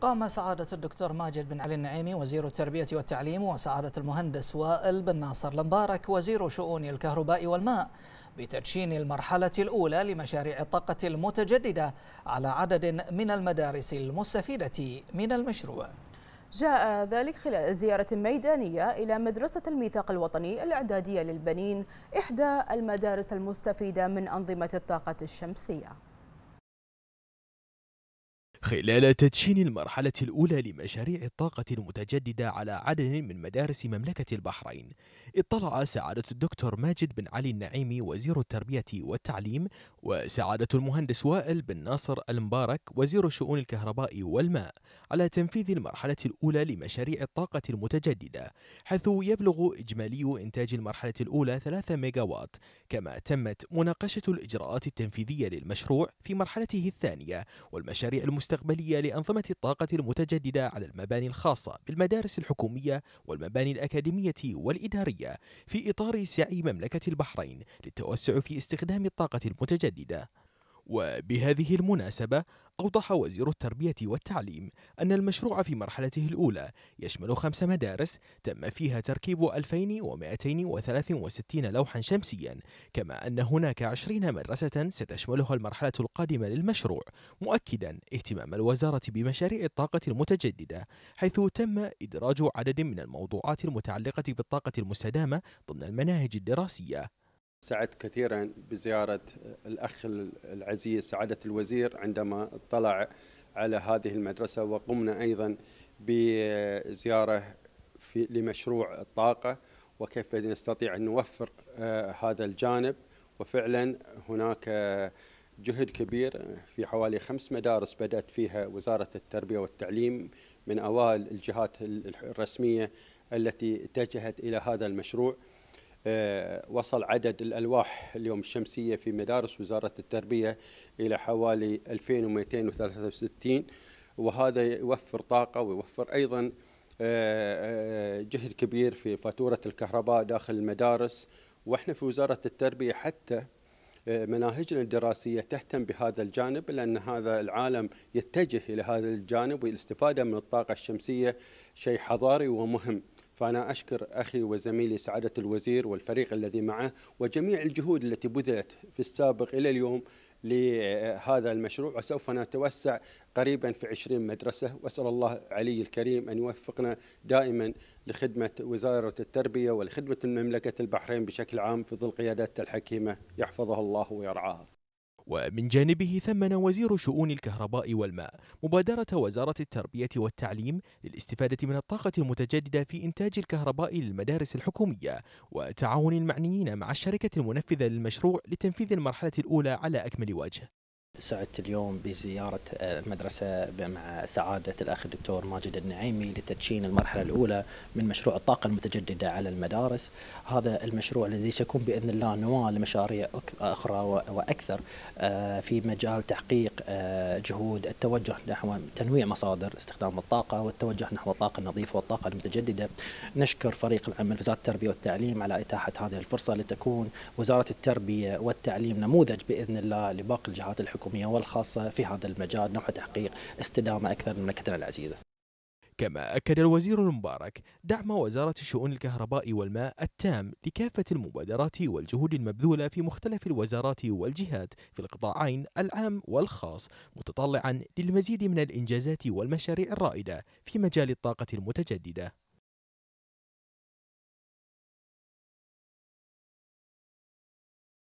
قام سعادة الدكتور ماجد بن علي النعيمي وزير التربية والتعليم وسعادة المهندس وائل بن ناصر المبارك وزير شؤون الكهرباء والماء بتدشين المرحلة الأولى لمشاريع الطاقة المتجددة على عدد من المدارس المستفيدة من المشروع جاء ذلك خلال زيارة ميدانية إلى مدرسة الميثاق الوطني الإعدادية للبنين إحدى المدارس المستفيدة من أنظمة الطاقة الشمسية خلال تدشين المرحلة الأولى لمشاريع الطاقة المتجددة على عدد من مدارس مملكة البحرين اطلع سعادة الدكتور ماجد بن علي النعيمي وزير التربية والتعليم وسعادة المهندس وائل بن ناصر المبارك وزير شؤون الكهرباء والماء على تنفيذ المرحلة الأولى لمشاريع الطاقة المتجددة حيث يبلغ إجمالي إنتاج المرحلة الأولى 3 ميجاوات كما تمت مناقشة الإجراءات التنفيذية للمشروع في مرحلته الثانية والمشاريع المستقبلية المستقبلية لأنظمة الطاقة المتجددة على المباني الخاصة بالمدارس الحكومية والمباني الأكاديمية والإدارية في إطار سعي مملكة البحرين للتوسع في استخدام الطاقة المتجددة وبهذه المناسبة أوضح وزير التربية والتعليم أن المشروع في مرحلته الأولى يشمل خمس مدارس تم فيها تركيب 2263 لوحا شمسيا كما أن هناك 20 مدرسة ستشملها المرحلة القادمة للمشروع مؤكدا اهتمام الوزارة بمشاريع الطاقة المتجددة حيث تم إدراج عدد من الموضوعات المتعلقة بالطاقة المستدامة ضمن المناهج الدراسية سعدت كثيرا بزيارة الأخ العزيز سعادة الوزير عندما اطلع على هذه المدرسة وقمنا أيضا بزيارة في لمشروع الطاقة وكيف نستطيع أن نوفر آه، هذا الجانب وفعلا هناك جهد كبير في حوالي خمس مدارس بدأت فيها وزارة التربية والتعليم من أوائل الجهات الرسمية التي اتجهت إلى هذا المشروع آه، وصل عدد الألواح اليوم الشمسية في مدارس وزارة التربية إلى حوالي 2263 وهذا يوفر طاقة ويوفر أيضا آه، آه، جهد كبير في فاتورة الكهرباء داخل المدارس واحنا في وزارة التربية حتى مناهجنا الدراسية تهتم بهذا الجانب لأن هذا العالم يتجه إلى هذا الجانب والاستفادة من الطاقة الشمسية شيء حضاري ومهم فأنا أشكر أخي وزميلي سعادة الوزير والفريق الذي معه وجميع الجهود التي بذلت في السابق إلى اليوم لهذا المشروع وسوف نتوسع قريبا في 20 مدرسة وأسأل الله علي الكريم أن يوفقنا دائما لخدمة وزارة التربية ولخدمة المملكة البحرين بشكل عام في ظل قيادتها الحكيمة يحفظها الله ويرعاها ومن جانبه ثمن وزير شؤون الكهرباء والماء مبادرة وزارة التربية والتعليم للاستفادة من الطاقة المتجددة في إنتاج الكهرباء للمدارس الحكومية وتعاون المعنيين مع الشركة المنفذة للمشروع لتنفيذ المرحلة الأولى على أكمل وجه سعدت اليوم بزيارة آه، المدرسة مع سعادة الأخ الدكتور ماجد النعيمي لتدشين المرحلة الأولى من مشروع الطاقة المتجددة على المدارس هذا المشروع الذي سيكون بإذن الله نواة لمشاريع أخرى وأكثر آه، في مجال تحقيق آه، جهود التوجه نحو تنويع مصادر استخدام الطاقة والتوجه نحو الطاقة النظيفة والطاقة المتجددة نشكر فريق العمل في وزارة التربية والتعليم على إتاحة هذه الفرصة لتكون وزارة التربية والتعليم نموذج بإذن الله لباقي الجهات الحكومية الحكومية والخاصة في هذا المجال نحو تحقيق استدامة أكثر لمملكتنا العزيزة كما أكد الوزير المبارك دعم وزارة الشؤون الكهرباء والماء التام لكافة المبادرات والجهود المبذولة في مختلف الوزارات والجهات في القطاعين العام والخاص متطلعا للمزيد من الإنجازات والمشاريع الرائدة في مجال الطاقة المتجددة